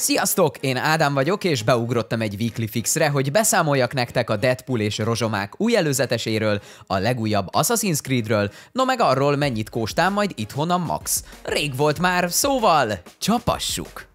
Sziasztok, én Ádám vagyok, és beugrottam egy Weekly Fixre, hogy beszámoljak nektek a Deadpool és Rozsomák új előzeteséről, a legújabb Assassin's Creedről, no meg arról, mennyit kóstál majd itthon a Max. Rég volt már, szóval csapassuk!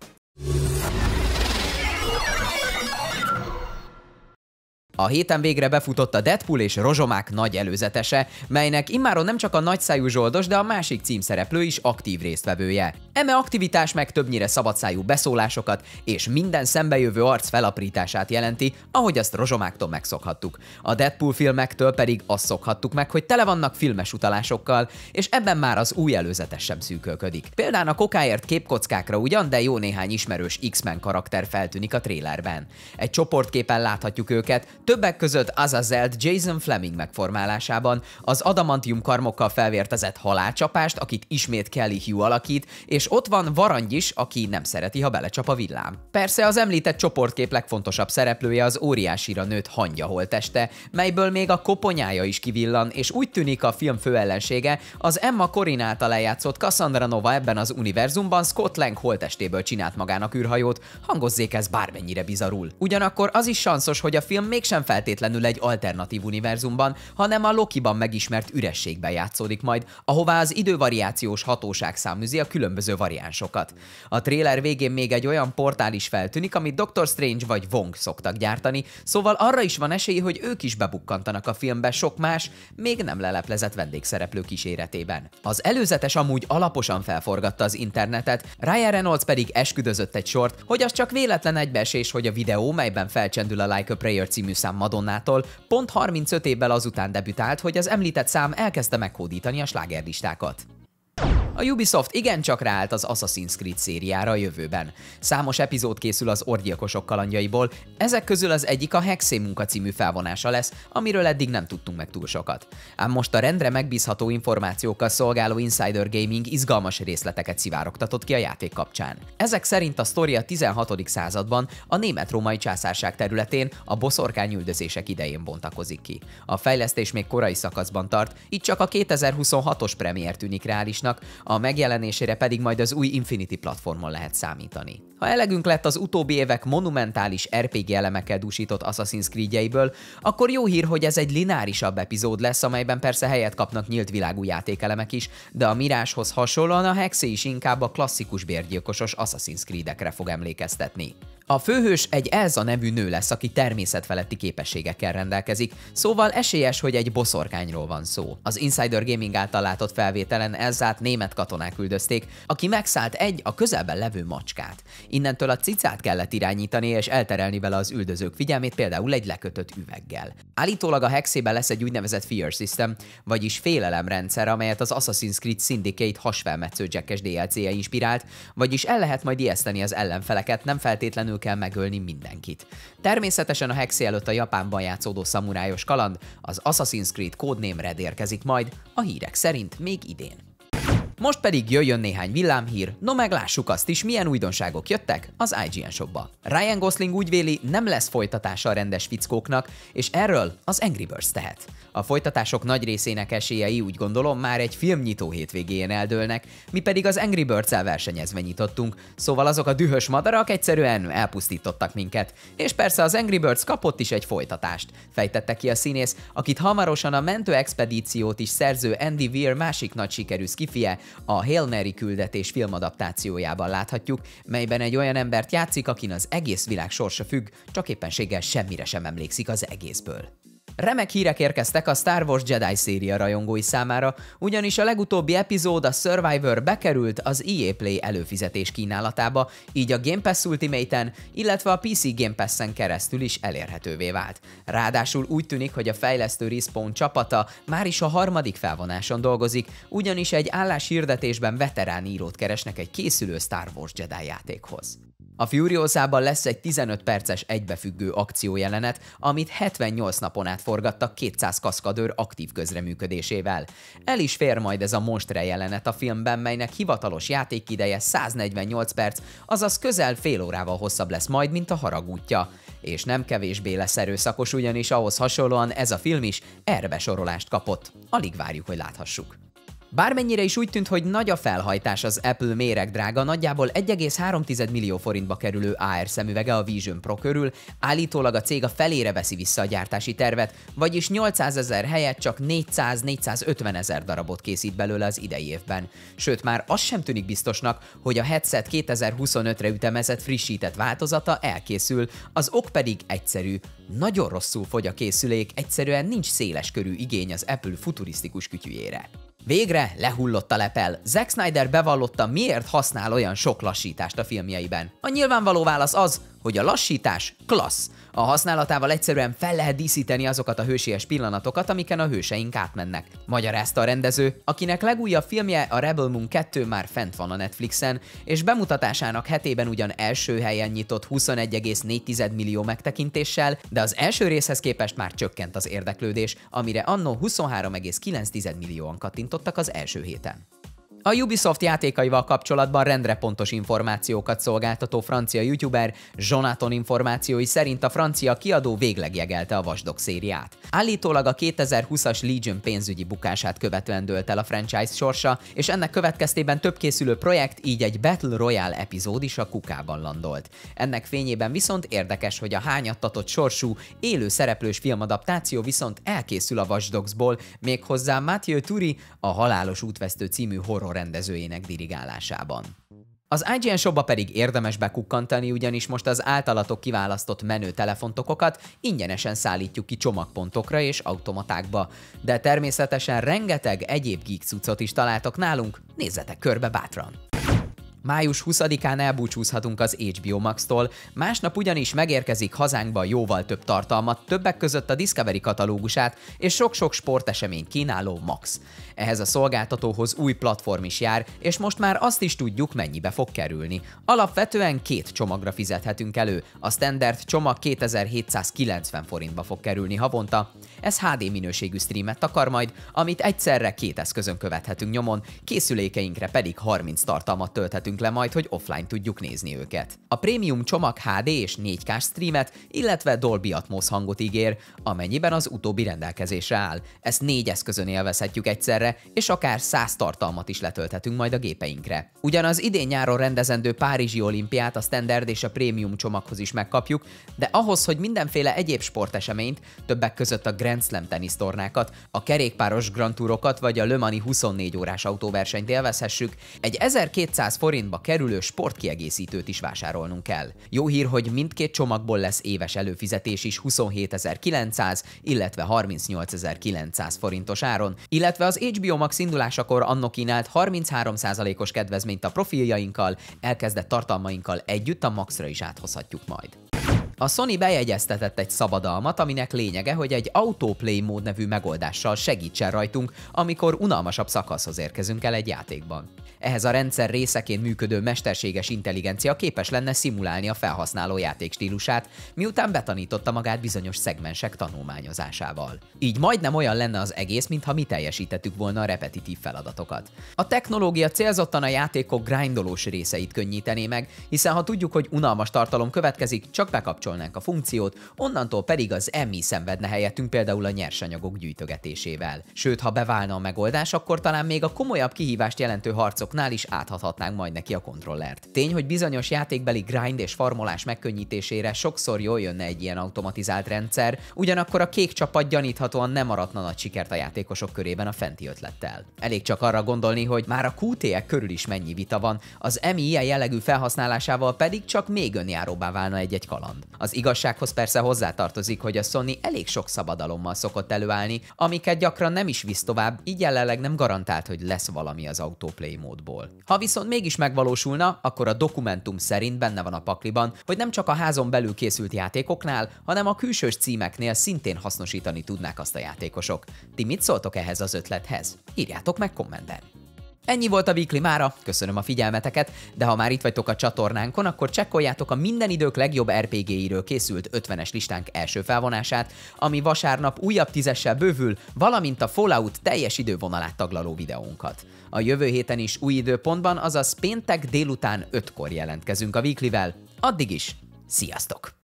A héten végre befutott a Deadpool és Rozsomák nagy előzetese, melynek immáron nem csak a nagyszájú zsoldos, de a másik címszereplő is aktív résztvevője. Eme aktivitás meg többnyire szabadszájú beszólásokat és minden szembejövő arc felaprítását jelenti, ahogy azt rozsomáktól megszokhattuk. A Deadpool filmektől pedig azt szokhattuk meg, hogy tele vannak filmes utalásokkal, és ebben már az új előzetes sem szűkölködik. Például a kokáért képkockákra ugyan, de jó néhány ismerős X-Men karakter feltűnik a trélerben. Egy csoportképen láthatjuk őket, többek között Azazelt Jason Fleming megformálásában, az adamantium karmokkal felvértezett halálcsapást, akit ismét Kelly Hugh alakít, és és ott van Varangy is, aki nem szereti, ha belecsap a villám. Persze az említett csoportkép legfontosabb szereplője az óriásira nőtt holteste, melyből még a koponyája is kivillan, és úgy tűnik a film főellensége az Emma Corin által lejátszott Cassandra Nova ebben az univerzumban Scott Lang holtestéből csinált magának űrhajót, hangozzék ez bármennyire bizarul. Ugyanakkor az is sanszos, hogy a film mégsem feltétlenül egy alternatív univerzumban, hanem a Loki-ban megismert ürességben játszódik majd, ahová az idővariációs hatóság száműzi a különböző különböző variánsokat. A tréler végén még egy olyan portál is feltűnik, amit Doctor Strange vagy Wong szoktak gyártani, szóval arra is van esély, hogy ők is bebukkantanak a filmbe sok más, még nem leleplezett vendégszereplő kíséretében. Az előzetes amúgy alaposan felforgatta az internetet, Ryan Reynolds pedig esküdözött egy sort, hogy az csak véletlen egybeesés, hogy a videó, melyben felcsendül a Like a Prayer című szám Madonnától, pont 35 évvel azután debütált, hogy az említett szám elkezdte meghódítani a slágerlistákat. A Ubisoft igencsak ráállt az Assassin's Creed szériára a jövőben. Számos epizód készül az orgyilkosok kalandjaiból, ezek közül az egyik a Hexé munka című felvonása lesz, amiről eddig nem tudtunk meg túl sokat. Ám most a rendre megbízható információkkal szolgáló Insider Gaming izgalmas részleteket szivárogtatott ki a játék kapcsán. Ezek szerint a sztori a 16. században a német-római császárság területén a üldözések idején bontakozik ki. A fejlesztés még korai szakaszban tart, így csak a 2026-os premier tűnik reálisnak, a megjelenésére pedig majd az új Infinity platformon lehet számítani. Ha elegünk lett az utóbbi évek monumentális RPG elemekkel dúsított Assassin's Creedjeiből, akkor jó hír, hogy ez egy lineárisabb epizód lesz, amelyben persze helyet kapnak nyílt világú játékelemek is, de a Miráshoz hasonlóan a Hexé is inkább a klasszikus bérgyilkosos Assassin's Creed-ekre fog emlékeztetni. A főhős egy Elza nevű nő lesz, aki természetfeletti képességekkel rendelkezik, szóval esélyes, hogy egy boszorkányról van szó. Az Insider Gaming által látott felvételen Elzát német katonák üldözték, aki megszállt egy a közelben levő macskát. Innentől a cicát kellett irányítani és elterelni vele az üldözők figyelmét például egy lekötött üveggel. Állítólag a hexében lesz egy úgynevezett Fear System, vagyis félelemrendszer, amelyet az Assassin's Creed Syndicate hasfelmetsző jackes DLC-je inspirált, vagyis el lehet majd ijeszteni az ellenfeleket, nem feltétlenül kell megölni mindenkit. Természetesen a hexi előtt a Japánban játszódó szamurájos kaland, az Assassin's Creed kódnémred érkezik majd, a hírek szerint még idén. Most pedig jöjjön néhány villámhír, no meg lássuk azt is, milyen újdonságok jöttek az IGN shopba. Ryan Gosling úgy véli, nem lesz folytatása a rendes fickóknak, és erről az Angry Birds tehet. A folytatások nagy részének esélyei úgy gondolom már egy filmnyitó hétvégén eldőlnek, mi pedig az Angry Birds-el versenyezve nyitottunk, szóval azok a dühös madarak egyszerűen elpusztítottak minket. És persze az Angry Birds kapott is egy folytatást, fejtette ki a színész, akit hamarosan a mentő expedíciót is szerző Andy Weir másik nagy sikerű skifie, a Hail Mary küldetés filmadaptációjában láthatjuk, melyben egy olyan embert játszik, akin az egész világ sorsa függ, csak éppenséggel semmire sem emlékszik az egészből. Remek hírek érkeztek a Star Wars Jedi széria rajongói számára, ugyanis a legutóbbi epizód a Survivor bekerült az EA Play előfizetés kínálatába, így a Game Pass Ultimate-en, illetve a PC Game Pass-en keresztül is elérhetővé vált. Ráadásul úgy tűnik, hogy a fejlesztő Respawn csapata már is a harmadik felvonáson dolgozik, ugyanis egy álláshirdetésben veterán írót keresnek egy készülő Star Wars Jedi játékhoz. A Furiousában lesz egy 15 perces egybefüggő akciójelenet, amit 78 napon át forgattak 200 kaszkadőr aktív közreműködésével. El is fér majd ez a monstre jelenet a filmben, melynek hivatalos játékideje 148 perc, azaz közel fél órával hosszabb lesz majd, mint a haragútja. És nem kevésbé lesz erőszakos, ugyanis ahhoz hasonlóan ez a film is erbe sorolást kapott. Alig várjuk, hogy láthassuk. Bármennyire is úgy tűnt, hogy nagy a felhajtás az Apple méreg drága, nagyjából 1,3 millió forintba kerülő AR szemüvege a Vision Pro körül, állítólag a cég a felére veszi vissza a gyártási tervet, vagyis 800 ezer helyett csak 400-450 ezer darabot készít belőle az idei évben. Sőt, már az sem tűnik biztosnak, hogy a headset 2025-re ütemezett frissített változata elkészül, az ok pedig egyszerű, nagyon rosszul fogy a készülék, egyszerűen nincs széles körű igény az Apple futurisztikus kütyüjére. Végre lehullott a lepel. Zack Snyder bevallotta, miért használ olyan sok lassítást a filmjeiben. A nyilvánvaló válasz az, hogy a lassítás klassz. A használatával egyszerűen fel lehet díszíteni azokat a hősies pillanatokat, amiken a hőseink átmennek. Magyarázta a rendező, akinek legújabb filmje a Rebel Moon 2 már fent van a Netflixen, és bemutatásának hetében ugyan első helyen nyitott 21,4 millió megtekintéssel, de az első részhez képest már csökkent az érdeklődés, amire annó 23,9 millióan kattintottak az első héten. A Ubisoft játékaival kapcsolatban rendre pontos információkat szolgáltató francia youtuber Jonathan információi szerint a francia kiadó végleg jegelte a Vasdok szériát. Állítólag a 2020-as Legion pénzügyi bukását követően dőlt el a franchise sorsa, és ennek következtében több készülő projekt, így egy Battle Royale epizód is a kukában landolt. Ennek fényében viszont érdekes, hogy a hányattatott sorsú, élő szereplős filmadaptáció viszont elkészül a Vasdoksból, méghozzá Mathieu Turi, a Halálos útvesztő című horror rendezőjének dirigálásában. Az IGN shopba pedig érdemes bekukkantani, ugyanis most az általatok kiválasztott menő telefontokokat ingyenesen szállítjuk ki csomagpontokra és automatákba. De természetesen rengeteg egyéb geek cuccot is találtok nálunk, nézzetek körbe bátran! Május 20-án elbúcsúzhatunk az HBO Max-tól, másnap ugyanis megérkezik hazánkba jóval több tartalmat, többek között a Discovery katalógusát és sok-sok sportesemény kínáló Max. Ehhez a szolgáltatóhoz új platform is jár, és most már azt is tudjuk, mennyibe fog kerülni. Alapvetően két csomagra fizethetünk elő, a standard csomag 2790 forintba fog kerülni havonta. Ez HD minőségű streamet takar majd, amit egyszerre két eszközön követhetünk nyomon, készülékeinkre pedig 30 tartalmat tölthetünk töltünk le majd, hogy offline tudjuk nézni őket. A prémium csomag HD és 4K streamet, illetve Dolby Atmos hangot ígér, amennyiben az utóbbi rendelkezésre áll. Ezt négy eszközön élvezhetjük egyszerre, és akár 100 tartalmat is letölthetünk majd a gépeinkre. Ugyanaz idén nyáron rendezendő Párizsi olimpiát a standard és a prémium csomaghoz is megkapjuk, de ahhoz, hogy mindenféle egyéb sporteseményt, többek között a Grand Slam tenisztornákat, a kerékpáros Grand Tourokat vagy a Lemani 24 órás autóversenyt élvezhessük, egy 1200 forint forintba kerülő sportkiegészítőt is vásárolnunk kell. Jó hír, hogy mindkét csomagból lesz éves előfizetés is 27.900, illetve 38.900 forintos áron, illetve az HBO Max indulásakor annak kínált 33%-os kedvezményt a profiljainkkal, elkezdett tartalmainkkal együtt a Maxra is áthozhatjuk majd. A Sony bejegyeztetett egy szabadalmat, aminek lényege, hogy egy Autoplay mód nevű megoldással segítsen rajtunk, amikor unalmasabb szakaszhoz érkezünk el egy játékban. Ehhez a rendszer részeként működő mesterséges intelligencia képes lenne szimulálni a felhasználó játék stílusát, miután betanította magát bizonyos szegmensek tanulmányozásával. Így majdnem olyan lenne az egész, mintha mi teljesítettük volna a repetitív feladatokat. A technológia célzottan a játékok grindolós részeit könnyítené meg, hiszen ha tudjuk, hogy unalmas tartalom következik, csak bekapcsoljuk kikapcsolnánk a funkciót, onnantól pedig az emi szenvedne helyettünk például a nyersanyagok gyűjtögetésével. Sőt, ha beválna a megoldás, akkor talán még a komolyabb kihívást jelentő harcoknál is áthathatnánk majd neki a kontrollert. Tény, hogy bizonyos játékbeli grind és farmolás megkönnyítésére sokszor jól jönne egy ilyen automatizált rendszer, ugyanakkor a kék csapat gyaníthatóan nem maradna nagy sikert a játékosok körében a fenti ötlettel. Elég csak arra gondolni, hogy már a QTE körül is mennyi vita van, az EMI ilyen jellegű felhasználásával pedig csak még önjáróbbá válna egy-egy kaland. Az igazsághoz persze hozzátartozik, hogy a Sony elég sok szabadalommal szokott előállni, amiket gyakran nem is visz tovább, így jelenleg nem garantált, hogy lesz valami az autoplay módból. Ha viszont mégis megvalósulna, akkor a dokumentum szerint benne van a pakliban, hogy nem csak a házon belül készült játékoknál, hanem a külsős címeknél szintén hasznosítani tudnák azt a játékosok. Ti mit szóltok ehhez az ötlethez? Írjátok meg kommentben! Ennyi volt a Weekly mára, köszönöm a figyelmeteket, de ha már itt vagytok a csatornánkon, akkor csekkoljátok a minden idők legjobb RPG-iről készült 50-es listánk első felvonását, ami vasárnap újabb tízessel bővül, valamint a Fallout teljes idővonalát taglaló videónkat. A jövő héten is új időpontban, azaz péntek délután 5-kor jelentkezünk a Weeklyvel. Addig is, sziasztok!